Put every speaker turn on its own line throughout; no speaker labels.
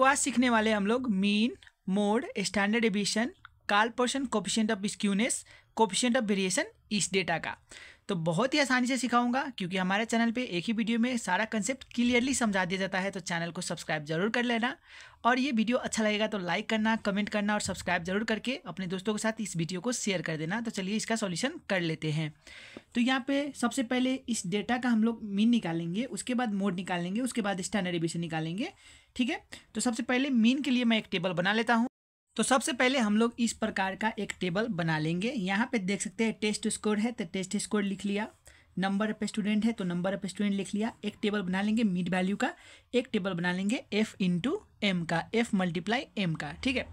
तो आज सीखने वाले हम लोग mean mode standard deviation Karl Pearson coefficient of skewness coefficient of variation इस डेटा का तो बहुत ही आसानी से सिखाऊंगा क्योंकि हमारे चैनल पे एक ही वीडियो में सारा कंसेप्ट क्लियरली समझा दिया जाता है तो चैनल को सब्सक्राइब जरूर कर लेना और ये वीडियो अच्छा लगेगा तो लाइक करना कमेंट करना और सब्सक्राइब जरूर करके अपने दोस्तों के साथ इस वीडियो को शेयर कर देना तो चलिए इसका सॉल्यूशन कर लेते हैं तो यहाँ पे सबसे पहले इस डेटा का हम लोग मीन निकालेंगे उसके बाद मोड निकालेंगे उसके बाद स्टैंडर्ड एविशन निकालेंगे ठीक है तो सबसे पहले मीन के लिए मैं एक टेबल बना लेता हूँ तो सबसे पहले हम लोग इस प्रकार का एक टेबल बना लेंगे यहाँ पे देख सकते हैं टेस्ट स्कोर है तो टेस्ट स्कोर लिख लिया नंबर ऑफ स्टूडेंट है तो नंबर ऑफ स्टूडेंट लिख लिया एक टेबल बना लेंगे मिड वैल्यू का एक टेबल बना लेंगे एफ इंटू एम का एफ मल्टीप्लाई एम का ठीक है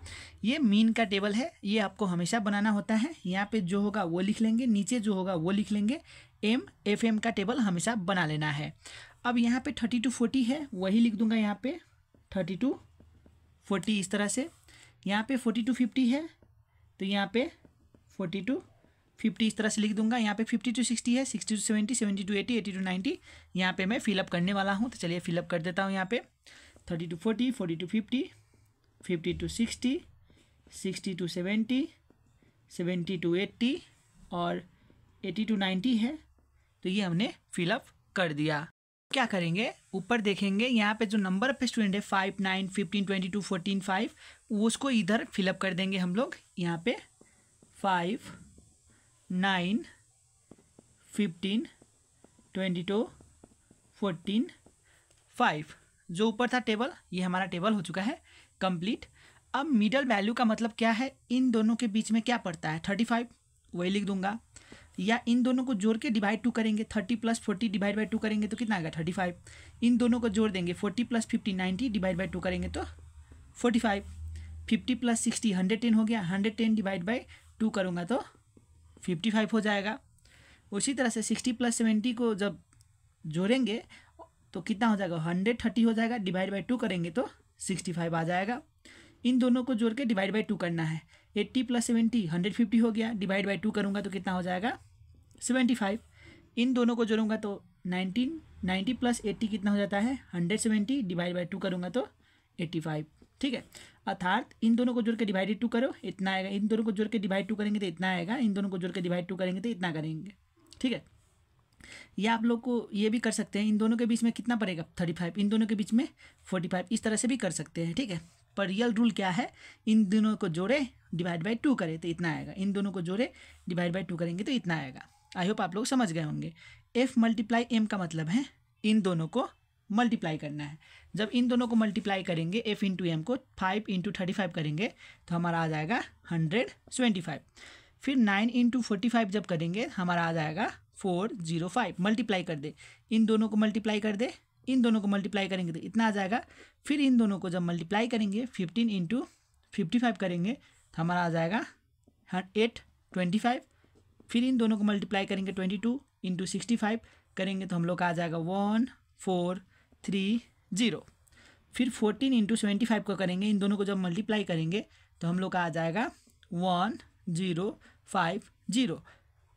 ये मीन का टेबल है ये आपको हमेशा बनाना होता है यहाँ पे जो होगा वो लिख लेंगे नीचे जो होगा वो लिख लेंगे एम एफ एम का टेबल हमेशा बना लेना है अब यहाँ पे थर्टी टू फोर्टी है वही लिख दूंगा यहाँ पे थर्टी टू फोर्टी इस तरह से यहाँ पे फोर्टी टू फिफ्टी है तो यहाँ पे फोर्टी टू फिफ्टी इस तरह से लिख दूंगा यहाँ पे फिफ्टी टू सिक्सटी है sixty to seventy seventy to eighty eighty to ninety यहाँ पे मैं फिलअप करने वाला हूँ तो चलिए फिलअप कर देता हूँ यहाँ पे thirty to forty forty to fifty fifty to sixty sixty to seventy seventy to eighty और एटी टू नाइन्टी है तो ये हमने फिलअप कर दिया क्या करेंगे ऊपर देखेंगे यहाँ पे जो नंबर ऑफ स्टूडेंट है five nine fifteen twenty two fourteen five उसको इधर फिलअप कर देंगे हम लोग यहाँ पे five nine fifteen twenty two fourteen five जो ऊपर था टेबल ये हमारा टेबल हो चुका है कंप्लीट अब मिडल वैल्यू का मतलब क्या है इन दोनों के बीच में क्या पड़ता है थर्टी फाइव वही लिख दूंगा या इन दोनों को जोड़ के डिवाइड टू करेंगे thirty plus forty divide by two करेंगे तो कितना आएगा थर्टी फाइव इन दोनों को जोड़ देंगे forty plus fifty ninety divide by two करेंगे तो forty five fifty plus sixty hundred ten हो गया hundred ten divide by two करूँगा तो फिफ्टी फाइव हो जाएगा उसी तरह से सिक्सटी प्लस सेवेंटी को जब जोड़ेंगे तो कितना हो जाएगा हंड्रेड थर्टी हो जाएगा डिवाइड बाई टू करेंगे तो सिक्सटी फाइव आ जाएगा इन दोनों को जोड़ के डिवाइड बाई टू करना है eighty plus seventy hundred fifty हो गया डिवाइड बाई टू करूँगा तो कितना हो जाएगा सेवेंटी फाइव इन दोनों को जोड़ूंगा तो नाइनटीन नाइन्टी प्लस एट्टी कितना हो जाता है hundred seventy divide by two करूँगा तो एट्टी फाइव ठीक है अर्थात इन दोनों को जोड़ के डिवाइडेड टू करो इतना आएगा इन दोनों को जोड़ के डिवाइड टू करेंगे तो इतना आएगा इन दोनों को जोड़ के डिवाइड टू करेंगे तो इतना करेंगे ठीक है या आप लोग को ये भी कर सकते हैं इन दोनों के बीच में कितना पड़ेगा थर्टी फाइव इन दोनों के बीच में फोर्टी फाइव इस तरह से भी कर सकते हैं ठीक है पर रियल रूल क्या है इन दोनों को जोड़े डिवाइड बाई टू करें तो इतना आएगा इन दोनों को जोड़े डिवाइड बाई टू करेंगे तो इतना आएगा आई होप आप लोग समझ गए होंगे एफ मल्टीप्लाई एम का मतलब है इन दोनों को मल्टीप्लाई करना है जब इन दोनों को मल्टीप्लाई करेंगे एफ इंटू एम को फाइव इंटू थर्टी फाइव करेंगे तो हमारा आ जाएगा हंड्रेड ट्वेंटी फाइव फिर नाइन इंटू फोर्टी फाइव जब करेंगे हमारा आ जाएगा फोर जीरो फाइव मल्टीप्लाई कर दे इन दोनों को मल्टीप्लाई कर दे इन दोनों को मल्टीप्लाई करेंगे तो इतना आ जाएगा फिर इन दोनों को जब मल्टीप्लाई करेंगे फिफ्टीन इंटू फिफ्टी फाइव करेंगे तो हमारा आ जाएगा एट ट्वेंटी फाइव फिर इन दोनों को मल्टीप्लाई करेंगे twenty two into sixty five करेंगे तो हम लोग का आ जाएगा वन फोर थ्री जीरो फिर फोर्टीन इंटू सेवेंटी फाइव को करेंगे इन दोनों को जब मल्टीप्लाई करेंगे तो हम लोग का आ जाएगा वन जीरो फाइव जीरो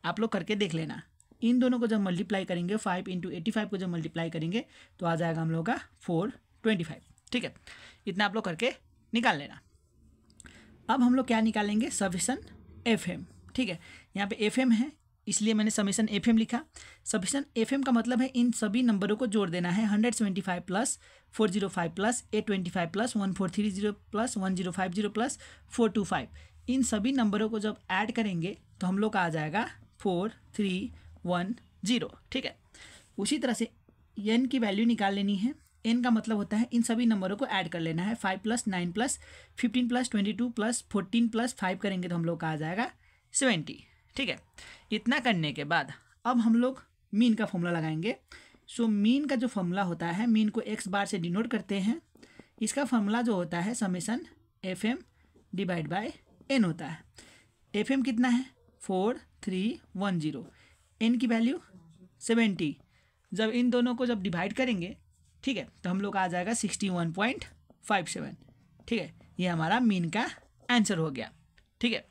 आप लोग करके देख लेना इन दोनों को जब मल्टीप्लाई करेंगे फाइव इंटू एटी फाइव को जब मल्टीप्लाई करेंगे तो आ जाएगा हम लोग का फोर ट्वेंटी फाइव ठीक है इतना आप लोग करके निकाल लेना अब हम लोग क्या निकालेंगे सफिशन एफ एम ठीक है यहाँ पे एफ है इसलिए मैंने समेसन एफ लिखा समेसन एफ का मतलब है इन सभी नंबरों को जोड़ देना है hundred seventy five plus four zero five plus eight twenty five plus one four three zero plus one zero five zero plus four two five इन सभी नंबरों को जब ऐड करेंगे तो हम लोग का आ जाएगा फोर थ्री वन जीरो ठीक है उसी तरह से एन की वैल्यू निकाल लेनी है एन का मतलब होता है इन सभी नंबरों को ऐड कर लेना है five plus nine plus fifteen plus twenty two plus fourteen plus five करेंगे तो हम लोग का आ जाएगा सेवेंटी ठीक है इतना करने के बाद अब हम लोग मीन का फॉर्मूला लगाएंगे सो मीन का जो फॉर्मूला होता है मीन को एक्स बार से डिनोट करते हैं इसका फॉर्मूला जो होता है summation F M divide by N होता है एफ एम कितना है four three one zero N की वैल्यू सेवेंटी जब इन दोनों को जब डिवाइड करेंगे ठीक है तो हम लोग आ जाएगा sixty one point five seven ठीक है ये हमारा मीन का आंसर हो गया ठीक है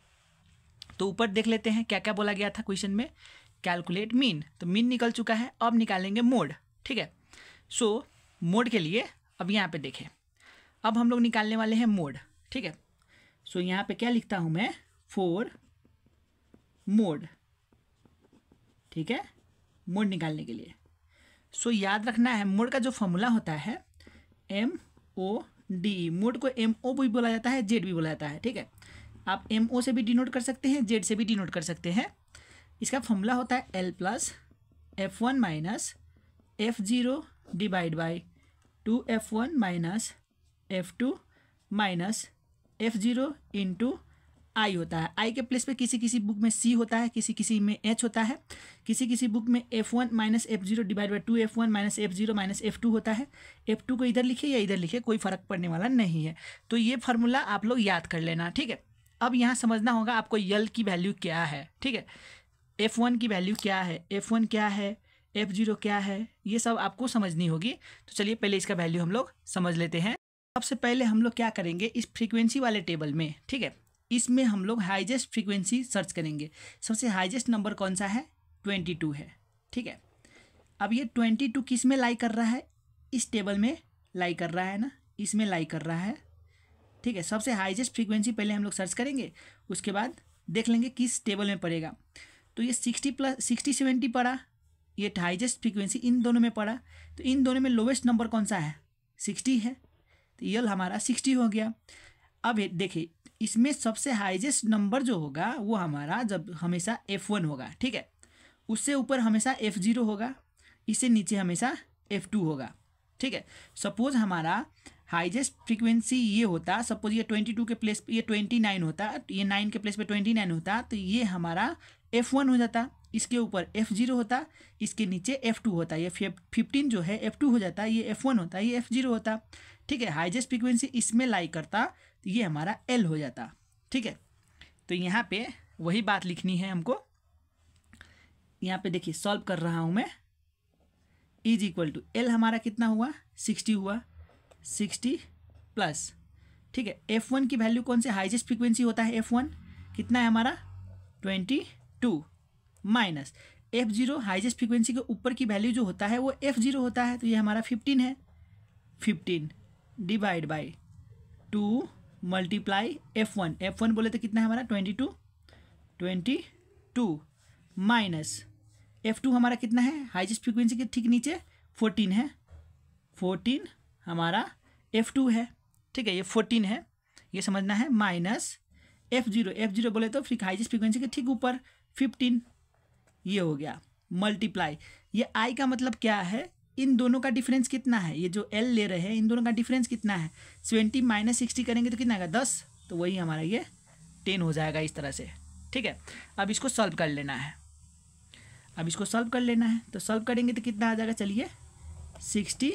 तो ऊपर देख लेते हैं क्या क्या बोला गया था क्वेश्चन में कैलकुलेट मीन तो मीन निकल चुका है अब निकालेंगे मोड ठीक है सो so, मोड के लिए अब यहाँ पे देखें अब हम लोग निकालने वाले हैं मोड ठीक है सो so, यहाँ पे क्या लिखता हूँ मैं फोर मोड ठीक है मोड निकालने के लिए सो so, याद रखना है मोड का जो फॉर्मूला होता है एम ओ डी मोड को एम ओ भी बोला जाता है जेड भी बोला जाता है ठीक है आप एम ओ से भी डिनोट कर सकते हैं जेड से भी डिनोट कर सकते हैं इसका फॉर्मूला होता है L plus F one minus F zero divide by two F one minus F two minus F zero into I होता है आई के प्लेस पे किसी किसी बुक में सी होता है किसी किसी में एच होता है किसी किसी बुक में F one minus F zero divide by two F one minus F zero minus F two होता है एफ टू को इधर लिखे या इधर लिखे कोई फ़र्क पड़ने वाला नहीं है तो ये फार्मूला आप लोग याद कर लेना ठीक है अब यहाँ समझना होगा आपको यल की वैल्यू क्या है ठीक है एफ वन की वैल्यू क्या है एफ वन क्या है एफ जीरो क्या है ये सब आपको समझनी होगी तो चलिए पहले इसका वैल्यू हम लोग समझ लेते हैं सबसे पहले हम लोग क्या करेंगे इस फ्रीक्वेंसी वाले टेबल में ठीक है इसमें हम लोग हाइजेस्ट फ्रीक्वेंसी सर्च करेंगे सबसे हाइजेस्ट नंबर कौन सा है ट्वेंटी टू है ठीक है अब ये ट्वेंटी टू किस में लाई कर रहा है इस टेबल में लाई कर रहा है ना इसमें लाई कर रहा है ठीक है सबसे हाईएस्ट फ्रीक्वेंसी पहले हम लोग सर्च करेंगे उसके बाद देख लेंगे किस टेबल में पड़ेगा तो ये सिक्सटी प्लस सिक्सटी सेवेंटी पड़ा ये हाईएस्ट फ्रीक्वेंसी इन दोनों में पड़ा तो इन दोनों में लोवेस्ट नंबर कौन सा है सिक्सटी है तो यल हमारा सिक्सटी हो गया अब देखिए इसमें सबसे हाईएस्ट नंबर जो होगा वो हमारा जब हमेशा एफ वन होगा ठीक है उससे ऊपर हमेशा एफ ज़ीरो होगा इससे नीचे हमेशा एफ टू होगा ठीक है सपोज हमारा हाईजेस्ट फ्रीक्वेंसी ये होता सपोज ये ट्वेंटी टू के प्लेस पे ये ट्वेंटी नाइन होता ये नाइन के प्लेस पे ट्वेंटी नाइन होता तो ये हमारा एफ़ वन हो जाता इसके ऊपर एफ़ जीरो होता इसके नीचे एफ़ टू होता ये फिफ्टीन जो है एफ़ टू हो जाता ये एफ़ वन होता ये एफ़ जीरो होता ठीक है हाईजेस्ट फ्रिक्वेंसी इसमें लाई करता तो ये हमारा एल हो जाता ठीक है तो यहाँ पे वही बात लिखनी है हमको यहाँ पे देखिए सॉल्व कर रहा हूँ मैं इज इक्वल टू एल हमारा कितना हुआ सिक्सटी हुआ सिक्सटी प्लस ठीक है एफ वन की वैल्यू कौन से हाइजेस्ट फ्रिक्वेंसी होता है एफ वन कितना है हमारा twenty two minus F zero highest frequency के ऊपर की वैल्यू जो होता है वो एफ जीरो होता है तो ये हमारा फिफ्टीन है fifteen divide by two multiply F one F one बोले तो कितना है हमारा twenty two twenty two minus F two हमारा कितना है हाइजेस्ट फ्रिक्वेंसी के ठीक नीचे फोर्टीन है फोर्टीन हमारा एफ टू है ठीक है ये फोर्टीन है ये समझना है minus F zero F zero बोले तो फिर हाइजेस्ट फ्रिक्वेंसी के ठीक ऊपर फिफ्टीन ये हो गया मल्टीप्लाई ये आई का मतलब क्या है इन दोनों का डिफरेंस कितना है ये जो एल ले रहे हैं इन दोनों का डिफरेंस कितना है सेवेंटी माइनस सिक्सटी करेंगे तो कितना आएगा दस तो वही हमारा ये टेन हो जाएगा इस तरह से ठीक है अब इसको सॉल्व कर लेना है अब इसको सॉल्व कर लेना है तो सॉल्व करेंगे तो कितना आ जाएगा चलिए सिक्सटी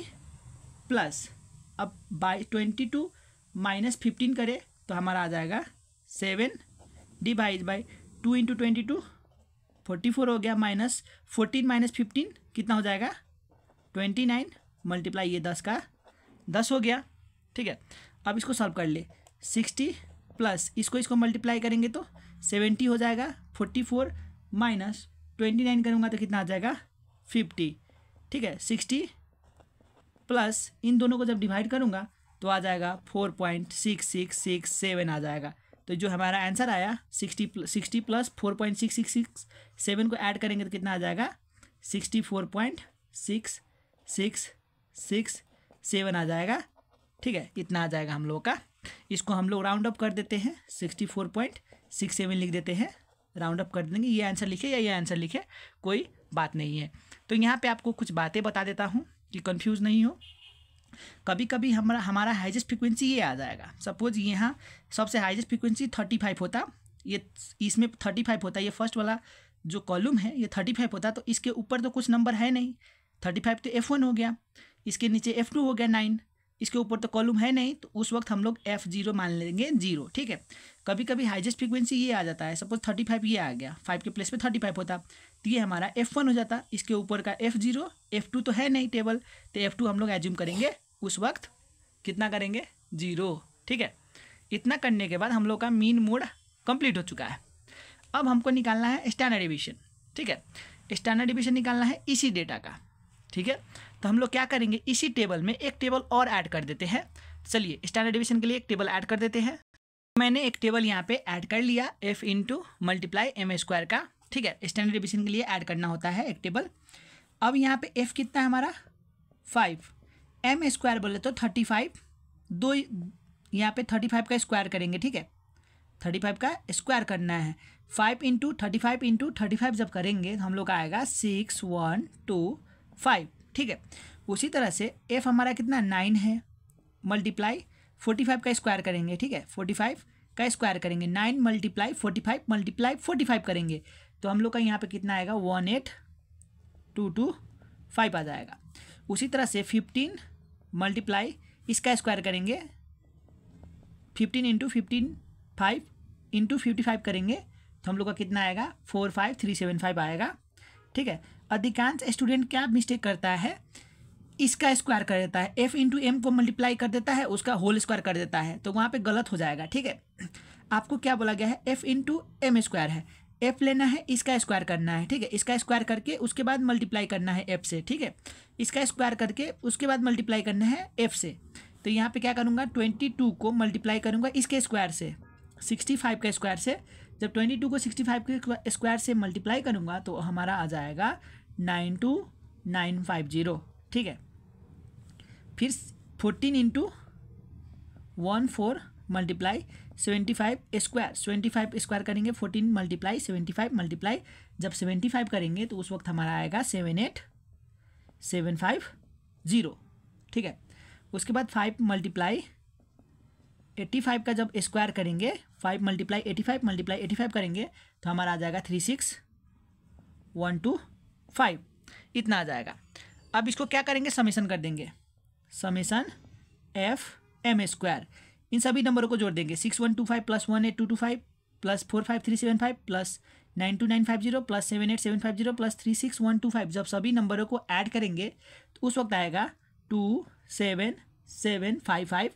प्लस अब by twenty two minus fifteen करें तो हमारा आ जाएगा seven divide by two into twenty two forty four हो गया माइनस फोर्टीन माइनस फिफ्टीन कितना हो जाएगा ट्वेंटी नाइन मल्टीप्लाई ये दस का दस हो गया ठीक है अब इसको सॉल्व कर ले सिक्सटी प्लस इसको इसको मल्टीप्लाई करेंगे तो सेवेंटी हो जाएगा forty four minus twenty nine करूँगा तो कितना आ जाएगा फिफ्टी ठीक है सिक्सटी प्लस इन दोनों को जब डिवाइड करूँगा तो आ जाएगा four point six six six seven आ जाएगा तो जो हमारा आंसर आया sixty sixty plus four point six six six seven को ऐड करेंगे तो कितना आ जाएगा sixty four point six six six seven आ जाएगा ठीक है इतना आ जाएगा हम लोगों का इसको हम लोग राउंड अप कर देते हैं sixty four point six seven लिख देते हैं राउंड अप कर देंगे ये आंसर लिखे या ये आंसर लिखे कोई बात नहीं है तो यहाँ पे आपको कुछ बातें बता देता हूँ कि कंफ्यूज नहीं हो कभी कभी हमारा हमारा हाइजेस्ट फ्रिक्वेंसी ये आ जाएगा सपोज यहाँ सबसे हाइजेस्ट फ्रिक्वेंसी थर्टी फाइव होता ये इसमें थर्टी फाइव होता ये फर्स्ट वाला जो कॉलम है ये थर्टी फाइव होता तो इसके ऊपर तो कुछ नंबर है नहीं थर्टी फाइव तो एफ़ वन हो गया इसके नीचे एफ़ टू हो गया नाइन इसके ऊपर तो कॉलम है नहीं तो उस वक्त हम लोग एफ जीरो मान लेंगे जीरो ठीक है कभी कभी हाइजेस्ट फ्रिक्वेंसी ये आ जाता है सपोज थर्टी फाइव ये आ गया फाइव के प्लेस पे थर्टी फाइव होता तो ये हमारा एफ वन हो जाता इसके ऊपर का एफ जीरो एफ टू तो है नहीं टेबल तो एफ टू हम लोग एज्यूम करेंगे उस वक्त कितना करेंगे जीरो ठीक है इतना करने के बाद हम लोग का मीन मोड कम्प्लीट हो चुका है अब हमको निकालना है स्टैंडर्ड डिविजन ठीक है स्टैंडर्ड डिविजन निकालना है इसी डेटा का ठीक है तो हम लोग क्या करेंगे इसी टेबल में एक टेबल और ऐड कर देते हैं चलिए स्टैंडर्ड डिविजन के लिए एक टेबल ऐड कर देते हैं मैंने एक टेबल यहाँ पे ऐड कर लिया F into multiply M square का ठीक है स्टैंडर्ड डिविजन के लिए ऐड करना होता है एक टेबल अब यहाँ पे एफ कितना है हमारा फाइव एम स्क्वायर बोले तो थर्टी फाइव दो यहाँ पे थर्टी फाइव का स्क्वायर करेंगे ठीक है थर्टी फाइव का स्क्वायर करना है five into thirty five into thirty five जब करेंगे तो हम लोग का आएगा सिक्स वन टू फाइव ठीक है उसी तरह से एफ हमारा कितना नाइन है मल्टीप्लाई फोर्टी फाइव का स्क्वायर करेंगे ठीक है फोर्टी फाइव का स्क्वायर करेंगे nine multiply forty five multiply forty five करेंगे तो हम लोग का यहाँ पे कितना आएगा one eight two two five आ जाएगा उसी तरह से फिफ्टीन मल्टीप्लाई इसका स्क्वायर करेंगे fifteen into fifteen five into fifty five करेंगे तो हम लोग का कितना आएगा four five three seven five आएगा ठीक है अधिकांश स्टूडेंट क्या मिस्टेक करता है इसका स्क्वायर कर देता है एफ इंटू एम को मल्टीप्लाई कर देता है उसका होल स्क्वायर कर देता है तो वहाँ पे गलत हो जाएगा ठीक है आपको क्या बोला गया है एफ इंटू एम स्क्वायर है एफ लेना है इसका स्क्वायर करना है ठीक है इसका स्क्वायर करके उसके बाद मल्टीप्लाई करना है एफ से ठीक है इसका स्क्वायर करके उसके बाद मल्टीप्लाई करना है एफ से तो यहाँ पर क्या करूँगा ट्वेंटी टू को मल्टीप्लाई करूँगा इसके स्क्वायर से सिक्सटी फाइव का स्क्वायर से जब ट्वेंटी टू को सिक्सटी फाइव के स्क्वायर से मल्टीप्लाई करूँगा तो हमारा आ जाएगा nine two nine five zero ठीक है फिर fourteen into one four multiply seventy five square seventy five square करेंगे fourteen multiply seventy five multiply जब सेवेंटी फाइव करेंगे तो उस वक्त हमारा आएगा seven eight seven five zero ठीक है उसके बाद फाइव मल्टीप्लाई एट्टी फाइव का जब स्क्वायर करेंगे five multiply eighty five multiply eighty five करेंगे तो हमारा आ जाएगा three six one two five इतना आ जाएगा अब इसको क्या करेंगे समेसन कर देंगे समेसन एफ एम स्क्वायर इन सभी नंबरों को जोड़ देंगे six one two five plus one eight two two five plus four five three seven five plus nine two nine five zero plus seven eight seven five zero plus three six one two five जब सभी नंबरों को add करेंगे तो उस वक्त आएगा two seven seven five five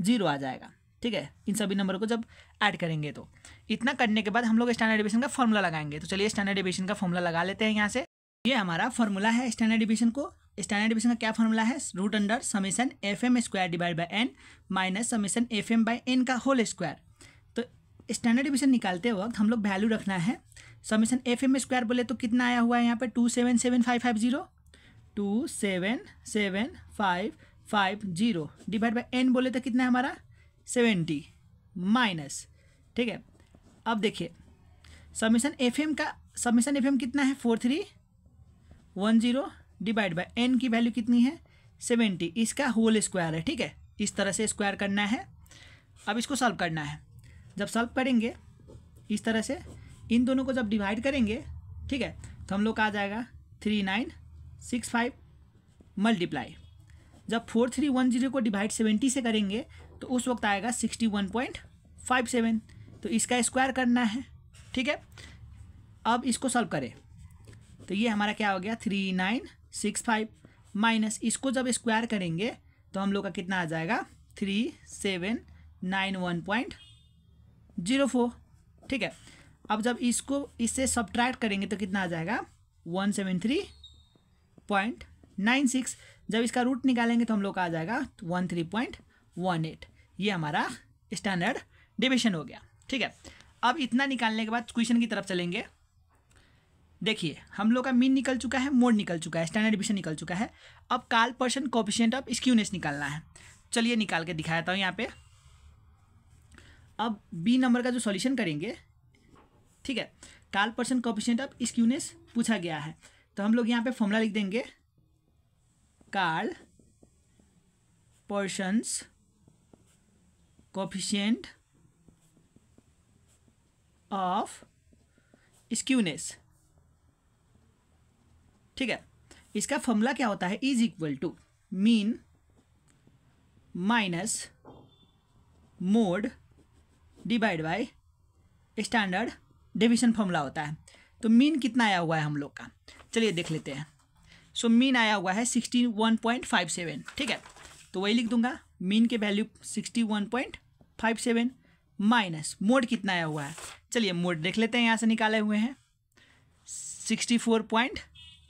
zero आ जाएगा ठीक है इन सभी नंबर को जब ऐड करेंगे तो इतना करने के बाद हम लोग स्टैंडर्ड डिविजन का फॉर्मूला लगाएंगे तो चलिए स्टैंडर्ड डिविजन का फॉर्मूला लगा लेते हैं यहाँ से ये हमारा फॉर्मूला है स्टैंडर्ड डिविजन को स्टैंडर्ड डिविजन का क्या फॉर्मूला है root under summation F M square divide by N minus summation F M by N का होल स्क्वायर तो स्टैंडर्ड डिविजन निकालते वक्त हम लोग वैल्यू रखना है समीशन एफ एम स्क्वायर बोले तो कितना आया हुआ है यहाँ पर two seven seven five five zero two seven seven five five zero divide by N बोले तो कितना है हमारा सेवेंटी माइनस ठीक है अब देखिए सबमिशन एफ का सबमिशन एफ कितना है four three one zero divide by N की वैल्यू कितनी है सेवेंटी इसका होल स्क्वायर है ठीक है इस तरह से स्क्वायर करना है अब इसको सॉल्व करना है जब सॉल्व करेंगे इस तरह से इन दोनों को जब डिवाइड करेंगे ठीक है तो हम लोग का आ जाएगा three nine six five multiply जब फोर थ्री वन जीरो को डिवाइड सेवेंटी से करेंगे तो उस वक्त आएगा sixty one point five seven तो इसका स्क्वायर करना है ठीक है अब इसको सॉल्व करें तो ये हमारा क्या हो गया three nine six five minus इसको जब स्क्वायर करेंगे तो हम लोग का कितना आ जाएगा three seven nine one point zero four ठीक है अब जब इसको इससे सब्ट्रैक्ट करेंगे तो कितना आ जाएगा one seven three point nine six जब इसका रूट निकालेंगे तो हम लोग का आ जाएगा one three point one eight ये हमारा स्टैंडर्ड डिविशन हो गया ठीक है अब इतना निकालने के बाद क्वेश्चन की तरफ चलेंगे देखिए हम लोग का मीन निकल चुका है मोड निकल चुका है स्टैंडर्ड डिविशन निकल चुका है अब काल पर्सन कॉपिशियंट ऑफ स्क्यूनेस निकालना है चलिए निकाल के दिखाया था यहाँ पे अब बी नंबर का जो सॉल्यूशन करेंगे ठीक है काल पर्सन कॉपिशियंट ऑफ स्क्यूनेस पूछा गया है तो हम लोग यहाँ पे फॉर्मूला लिख देंगे Karl Pearson's coefficient of skewness ठीक है इसका फॉर्मूला क्या होता है is equal to mean minus mode divide by standard division formula होता है तो मीन कितना आया हुआ है हम लोग का चलिए देख लेते हैं सो मीन आया हुआ है sixty one point five seven ठीक है तो वही लिख दूंगा मीन के value sixty one point five seven minus mode कितना आया हुआ है चलिए मोड देख लेते हैं यहाँ से निकाले हुए हैं सिक्सटी फोर पॉइंट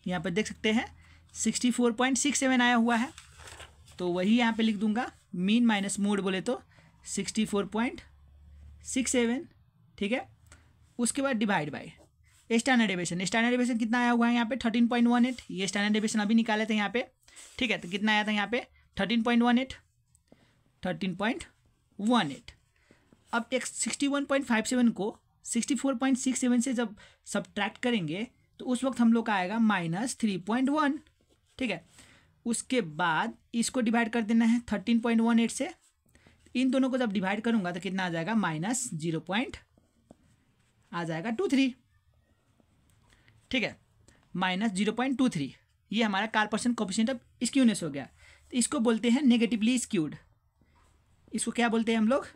यहाँ पर देख सकते हैं sixty four point six seven आया हुआ है तो वही यहाँ पर लिख दूंगा मीन माइनस मोड बोले तो sixty four point six seven ठीक है उसके बाद divide by standard deviation standard deviation कितना आया हुआ है यहाँ पे थर्टीन पॉइंट वन एट ये स्टैंडर्ड एवेशन अभी निकाले थे यहाँ पे ठीक है तो कितना आया था यहाँ पे thirteen point one eight thirteen point one eight अब टेक्स sixty one point five seven को sixty four point six seven से जब सब्ट्रैक्ट करेंगे तो उस वक्त हम लोग का आएगा माइनस थ्री पॉइंट वन ठीक है उसके बाद इसको डिवाइड कर देना है थर्टीन पॉइंट वन एट से इन दोनों को जब डिवाइड करूँगा तो कितना आ जाएगा माइनस जीरो पॉइंट आ जाएगा टू थ्री ठीक है minus zero point two three ये हमारा कार कॉपिशेंट ऑफ स्क्यूनेस हो गया तो इसको बोलते हैं नेगेटिवली स्क्यूड इसको क्या बोलते हैं हम लोग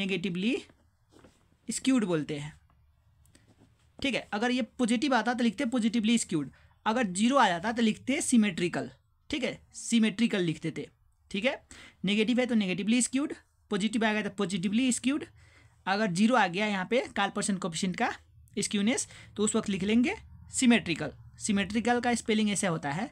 नेगेटिवली स्क्यूड बोलते हैं ठीक है अगर ये पॉजिटिव आता तो लिखते पॉजिटिवली स्क्यूड अगर जीरो आ जाता तो लिखते सीमेट्रिकल ठीक है सीमेट्रिकल लिख देते ठीक है नेगेटिव है तो नेगेटिवली स्क्यूड पॉजिटिव आ गया तो पॉजिटिवली स्क्यूड अगर जीरो आ गया यहाँ पे काल परसेंट का स्क्यूनेस तो उस वक्त लिख लेंगे सिमेट्रिकल सिमेट्रिकल का स्पेलिंग ऐसे होता है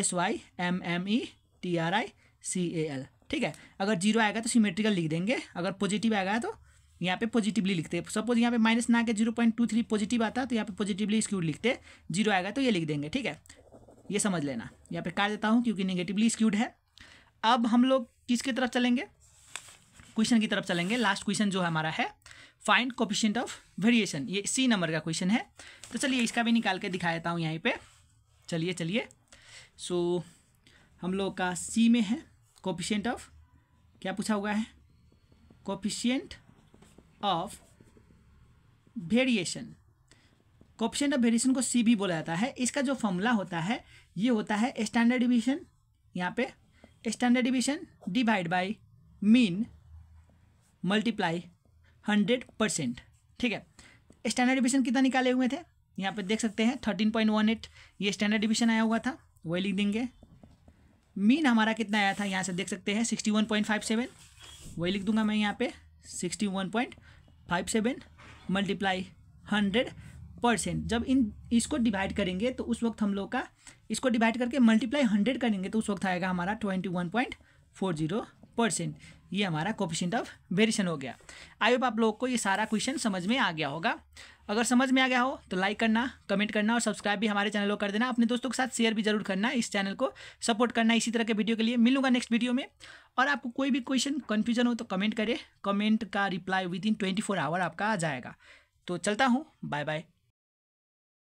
S Y M M E T R I C A L ठीक है अगर जीरो आएगा तो सिमेट्रिकल लिख देंगे अगर पॉजिटिव आएगा तो यहाँ पे पॉजिटिवली लिखते हैं सपोज यहाँ पे माइनस ना के zero point two three positive आता तो यहाँ पे पॉजिटिवली स्क्यूड लिखते जीरो आएगा तो ये लिख देंगे ठीक है ये समझ लेना यहाँ पे काट देता हूँ क्योंकि नेगेटिवली स्क्यूड है अब हम लोग किसकी तरफ चलेंगे क्वेश्चन की तरफ चलेंगे लास्ट क्वेश्चन जो हमारा है फाइंड कोपिशेंट ऑफ वेरिएशन ये सी नंबर का क्वेश्चन है तो चलिए इसका भी निकाल के दिखा देता हूँ यहीं पे चलिए चलिए सो so, हम लोग का सी में है कोपिशेंट ऑफ क्या पूछा हुआ है coefficient of variation coefficient of variation को सी भी बोला जाता है इसका जो फॉर्मूला होता है ये होता है स्टैंडर्ड डिविजन यहाँ पे standard division divide by mean multiply hundred percent ठीक है स्टैंडर्ड डिवीजन कितना निकाले हुए थे यहाँ पे देख सकते हैं थर्टीन पॉइंट वन एट ये स्टैंडर्ड डिवीजन आया हुआ था वही लिख देंगे मीन हमारा कितना आया था यहाँ से देख सकते हैं sixty one point five seven वही लिख दूंगा मैं यहाँ पे sixty one point five seven multiply hundred percent जब इन इसको डिवाइड करेंगे तो उस वक्त हम लोग का इसको डिवाइड करके मल्टीप्लाई हंड्रेड करेंगे तो उस वक्त आएगा हमारा twenty one point four zero percent ये हमारा कॉपिशेंट ऑफ वेरिएशन हो गया आई होप आप लोगों को ये सारा क्वेश्चन समझ में आ गया होगा अगर समझ में आ गया हो तो लाइक करना कमेंट करना और सब्सक्राइब भी हमारे चैनल को कर देना अपने दोस्तों के साथ शेयर भी जरूर करना इस चैनल को सपोर्ट करना इसी तरह के वीडियो के लिए मिलूंगा नेक्स्ट वीडियो में और आपको कोई भी क्वेश्चन कन्फ्यूजन हो तो कमेंट करें कमेंट का reply within twenty four hour आपका आ जाएगा तो चलता हूँ बाय बाय